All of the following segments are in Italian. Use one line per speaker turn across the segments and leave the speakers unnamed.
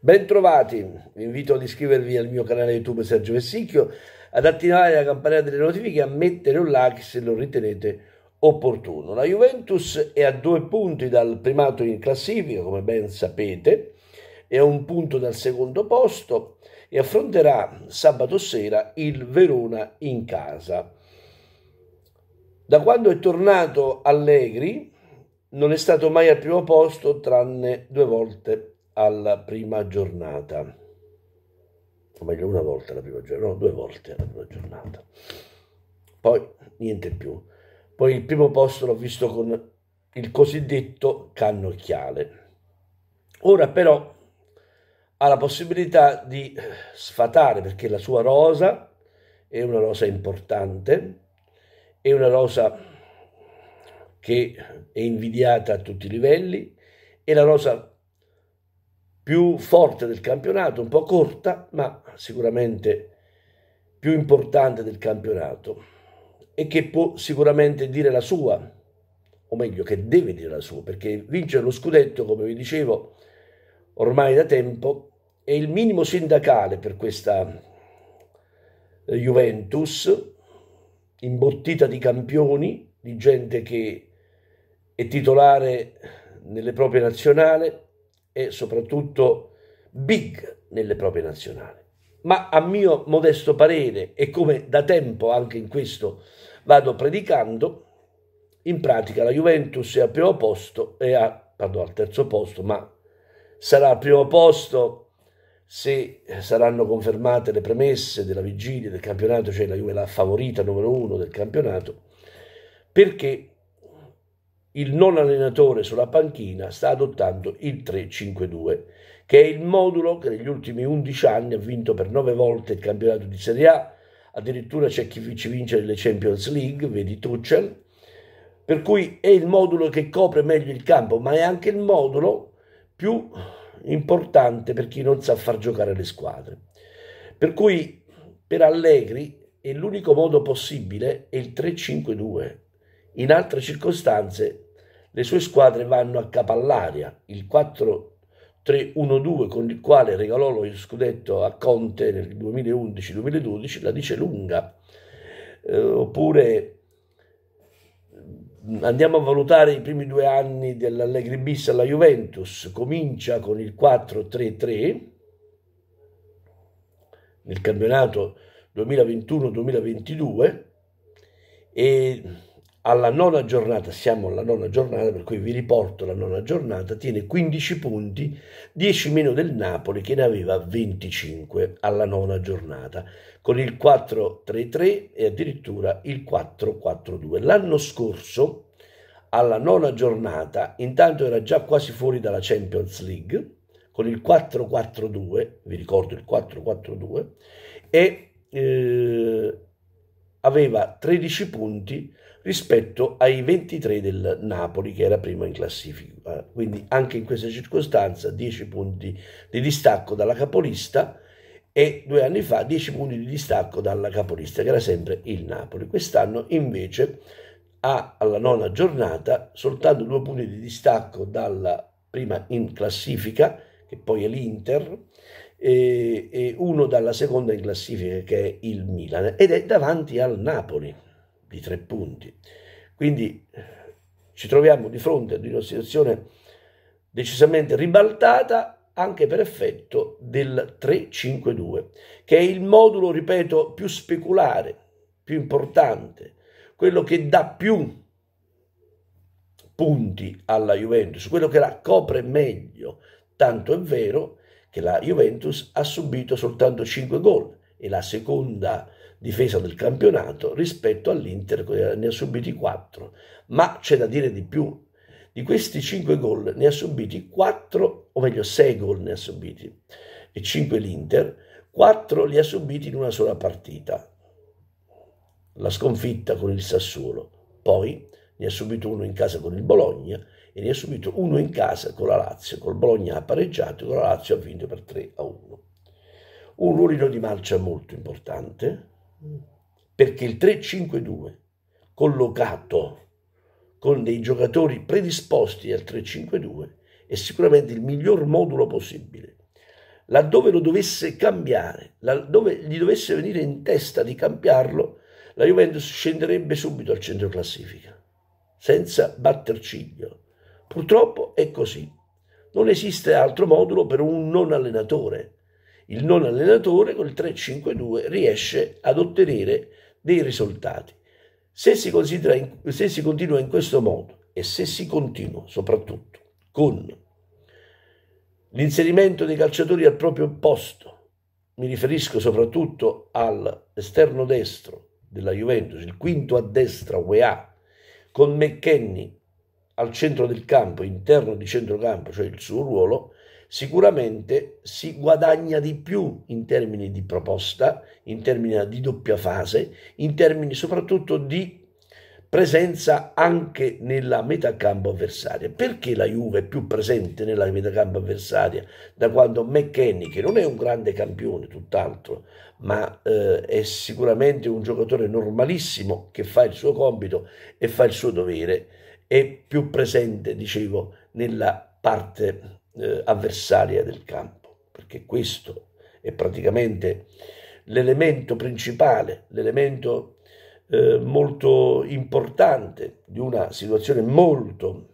Bentrovati, vi invito ad iscrivervi al mio canale YouTube Sergio Vessicchio, ad attivare la campanella delle notifiche e a mettere un like se lo ritenete opportuno. La Juventus è a due punti dal primato in classifica, come ben sapete, è a un punto dal secondo posto e affronterà sabato sera il Verona in casa. Da quando è tornato Allegri non è stato mai al primo posto tranne due volte alla prima giornata, o meglio una volta alla prima giornata, no, due volte alla prima giornata. Poi niente più. Poi il primo posto l'ho visto con il cosiddetto cannocchiale. Ora però ha la possibilità di sfatare perché la sua rosa è una rosa importante, è una rosa che è invidiata a tutti i livelli, è la rosa più forte del campionato, un po' corta, ma sicuramente più importante del campionato e che può sicuramente dire la sua, o meglio che deve dire la sua, perché vincere lo scudetto, come vi dicevo, ormai da tempo è il minimo sindacale per questa eh, Juventus, imbottita di campioni, di gente che è titolare nelle proprie nazionali, e soprattutto big nelle proprie nazionali. Ma a mio modesto parere, e come da tempo anche in questo vado predicando, in pratica la Juventus è al primo posto, e a, pardon, al terzo posto, ma sarà al primo posto se saranno confermate le premesse della vigilia del campionato, cioè la Juve la favorita numero uno del campionato, perché il non allenatore sulla panchina sta adottando il 3-5-2, che è il modulo che negli ultimi 11 anni ha vinto per 9 volte il campionato di Serie A, addirittura c'è chi ci vince nelle Champions League, vedi Tuchel, per cui è il modulo che copre meglio il campo, ma è anche il modulo più importante per chi non sa far giocare le squadre. Per cui per Allegri è l'unico modo possibile è il 3-5-2. In altre circostanze le sue squadre vanno a Capallarea, il 4-3-1-2 con il quale regalò lo scudetto a Conte nel 2011-2012, la dice lunga. Eh, oppure mm, andiamo a valutare i primi due anni dell'Allegri bis alla Juventus. Comincia con il 4-3-3 nel campionato 2021-2022 e alla nona giornata, siamo alla nona giornata, per cui vi riporto la nona giornata, tiene 15 punti, 10 meno del Napoli che ne aveva 25 alla nona giornata, con il 4-3-3 e addirittura il 4-4-2. L'anno scorso, alla nona giornata, intanto era già quasi fuori dalla Champions League, con il 4-4-2, vi ricordo il 4-4-2, e... Eh, aveva 13 punti rispetto ai 23 del Napoli che era prima in classifica. Quindi anche in questa circostanza 10 punti di distacco dalla capolista e due anni fa 10 punti di distacco dalla capolista che era sempre il Napoli. Quest'anno invece ha alla nona giornata soltanto due punti di distacco dalla prima in classifica che poi è l'Inter e, e uno dalla seconda in classifica che è il Milan ed è davanti al Napoli di tre punti. Quindi ci troviamo di fronte ad una situazione decisamente ribaltata anche per effetto del 3-5-2, che è il modulo, ripeto, più speculare, più importante, quello che dà più punti alla Juventus, quello che la copre meglio, tanto è vero che la Juventus ha subito soltanto 5 gol e la seconda difesa del campionato rispetto all'Inter che ne ha subiti 4. Ma c'è da dire di più, di questi 5 gol ne ha subiti 4, o meglio 6 gol ne ha subiti e 5 l'Inter, 4 li ha subiti in una sola partita. La sconfitta con il Sassuolo, poi ne ha subito uno in casa con il Bologna e ne ha subito uno in casa con la Lazio, col Bologna ha pareggiato e con la Lazio ha vinto per 3 a 1. Un ruolino di marcia molto importante perché il 3-5-2 collocato con dei giocatori predisposti al 3-5-2 è sicuramente il miglior modulo possibile. Laddove lo dovesse cambiare, laddove gli dovesse venire in testa di cambiarlo, la Juventus scenderebbe subito al centro classifica, senza batter ciglio Purtroppo è così. Non esiste altro modulo per un non allenatore. Il non allenatore col 3-5-2 riesce ad ottenere dei risultati. Se si, in, se si continua in questo modo e se si continua soprattutto con l'inserimento dei calciatori al proprio posto, mi riferisco soprattutto all'esterno destro della Juventus, il quinto a destra UEA, con McKenny al centro del campo, interno di centrocampo, cioè il suo ruolo, sicuramente si guadagna di più in termini di proposta, in termini di doppia fase, in termini soprattutto di presenza anche nella metà campo avversaria. Perché la Juve è più presente nella metà campo avversaria da quando McKenny, che non è un grande campione, tutt'altro, ma eh, è sicuramente un giocatore normalissimo che fa il suo compito e fa il suo dovere, è più presente, dicevo, nella parte eh, avversaria del campo, perché questo è praticamente l'elemento principale, l'elemento eh, molto importante di una situazione molto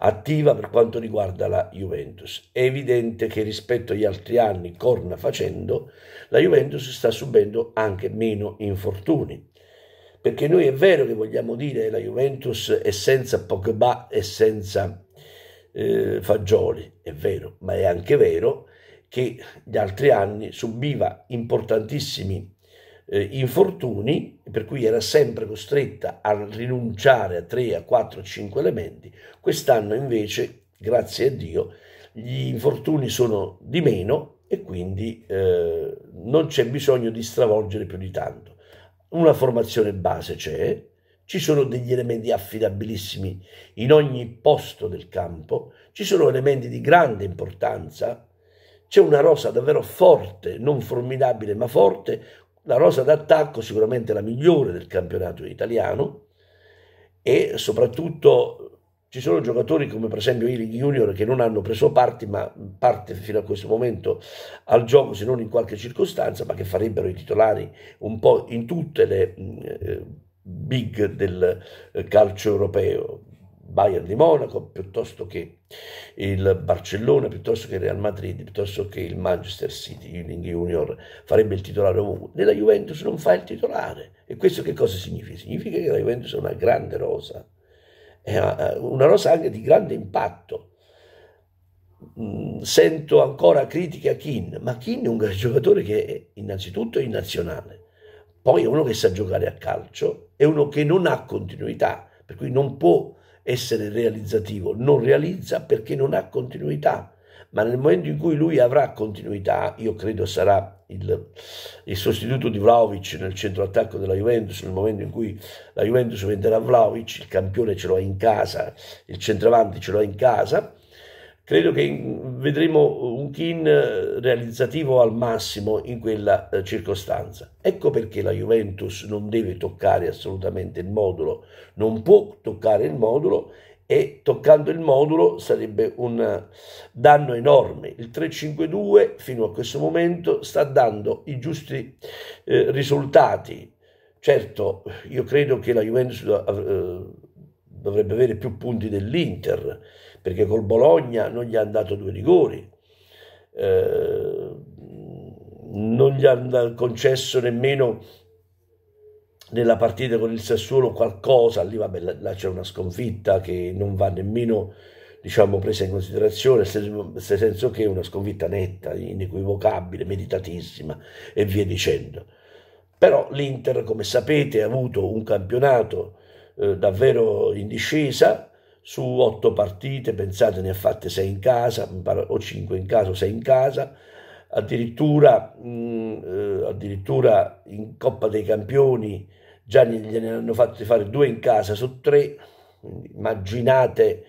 attiva per quanto riguarda la Juventus. È evidente che rispetto agli altri anni, corna facendo, la Juventus sta subendo anche meno infortuni. Perché noi è vero che vogliamo dire che la Juventus è senza Pogba e senza eh, Fagioli, è vero, ma è anche vero che gli altri anni subiva importantissimi eh, infortuni, per cui era sempre costretta a rinunciare a 3, a 4, a 5 elementi. Quest'anno invece, grazie a Dio, gli infortuni sono di meno e quindi eh, non c'è bisogno di stravolgere più di tanto una formazione base c'è, ci sono degli elementi affidabilissimi in ogni posto del campo, ci sono elementi di grande importanza, c'è una rosa davvero forte, non formidabile ma forte, la rosa d'attacco sicuramente la migliore del campionato italiano e soprattutto ci sono giocatori come per esempio Ealing Junior che non hanno preso parte, ma parte fino a questo momento al gioco se non in qualche circostanza, ma che farebbero i titolari un po' in tutte le mm, eh, big del eh, calcio europeo. Bayern di Monaco, piuttosto che il Barcellona, piuttosto che il Real Madrid, piuttosto che il Manchester City, Ealing Junior, farebbe il titolare ovunque. Nella Juventus non fa il titolare. E questo che cosa significa? Significa che la Juventus è una grande rosa eh, una rosa anche di grande impatto. Mm, sento ancora critiche a Kin, ma Kin è un giocatore che è innanzitutto è in nazionale, poi è uno che sa giocare a calcio, è uno che non ha continuità, per cui non può essere realizzativo, non realizza perché non ha continuità ma nel momento in cui lui avrà continuità, io credo sarà il, il sostituto di Vlaovic nel centro attacco della Juventus, nel momento in cui la Juventus venderà Vlaovic, il campione ce lo ha in casa, il centravanti ce lo ha in casa, credo che vedremo un Kin realizzativo al massimo in quella eh, circostanza. Ecco perché la Juventus non deve toccare assolutamente il modulo, non può toccare il modulo e toccando il modulo sarebbe un eh, danno enorme. Il 352 fino a questo momento sta dando i giusti eh, risultati. Certo, io credo che la Juventus eh, dovrebbe avere più punti dell'Inter, perché col Bologna non gli hanno dato due rigori. Eh, non gli hanno concesso nemmeno nella partita con il Sassuolo qualcosa, lì vabbè, là c'è una sconfitta che non va nemmeno diciamo, presa in considerazione, nel senso che è una sconfitta netta, inequivocabile, meditatissima e via dicendo. Però l'Inter, come sapete, ha avuto un campionato eh, davvero in discesa, su otto partite, pensate ne ha fatte sei in casa, o cinque in casa, o sei in casa, addirittura, mh, eh, addirittura in Coppa dei Campioni già gliene hanno fatti fare due in casa su tre, immaginate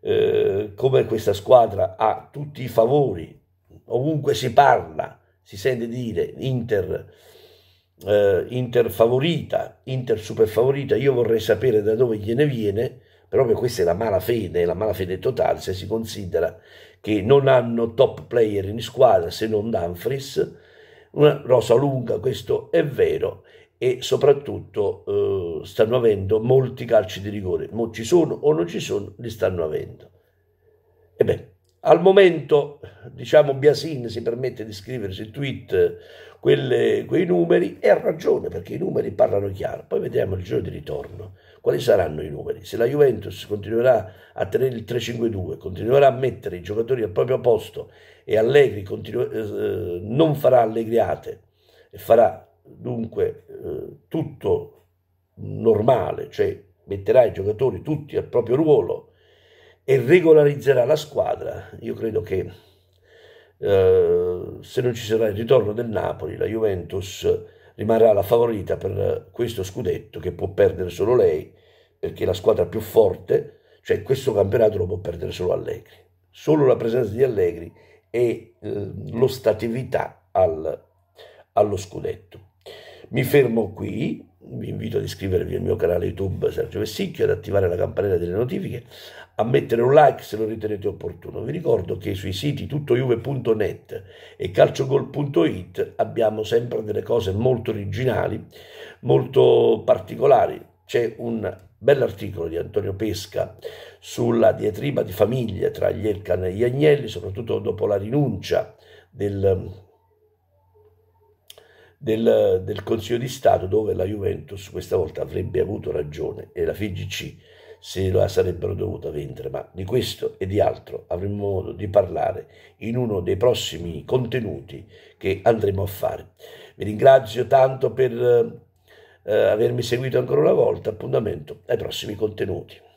eh, come questa squadra ha tutti i favori, ovunque si parla, si sente dire Inter, eh, Inter favorita, Inter super favorita, io vorrei sapere da dove gliene viene proprio questa è la malafede, la malafede totale se si considera che non hanno top player in squadra se non Danfries, una rosa lunga, questo è vero, e soprattutto eh, stanno avendo molti calci di rigore, mo ci sono o non ci sono, li stanno avendo. Ebbene, al momento, diciamo, Biasin si permette di scrivere sui tweet quelle, quei numeri e ha ragione perché i numeri parlano chiaro, poi vedremo il giorno di ritorno. Quali saranno i numeri? Se la Juventus continuerà a tenere il 3-5-2, continuerà a mettere i giocatori al proprio posto e Allegri eh, eh, non farà allegriate e farà dunque eh, tutto normale, cioè metterà i giocatori tutti al proprio ruolo e regolarizzerà la squadra, io credo che eh, se non ci sarà il ritorno del Napoli, la Juventus rimarrà la favorita per questo scudetto che può perdere solo lei, perché la squadra più forte, cioè questo campionato lo può perdere solo Allegri. Solo la presenza di Allegri e eh, l'ostatività al, allo scudetto. Mi fermo qui, vi invito ad iscrivervi al mio canale YouTube Sergio Vessicchio, ad attivare la campanella delle notifiche, a mettere un like se lo ritenete opportuno. Vi ricordo che sui siti tuttojuve.net e calciogol.it abbiamo sempre delle cose molto originali, molto particolari. C'è un bell'articolo di Antonio Pesca sulla diatriba di famiglia tra gli Elkan e gli Agnelli, soprattutto dopo la rinuncia del del, del, Consiglio di Stato dove la Juventus questa volta avrebbe avuto ragione e la FIGC se la sarebbero dovuta vendere, ma di questo e di altro avremo modo di parlare in uno dei prossimi contenuti che andremo a fare. Vi ringrazio tanto per eh, avermi seguito ancora una volta, appuntamento ai prossimi contenuti.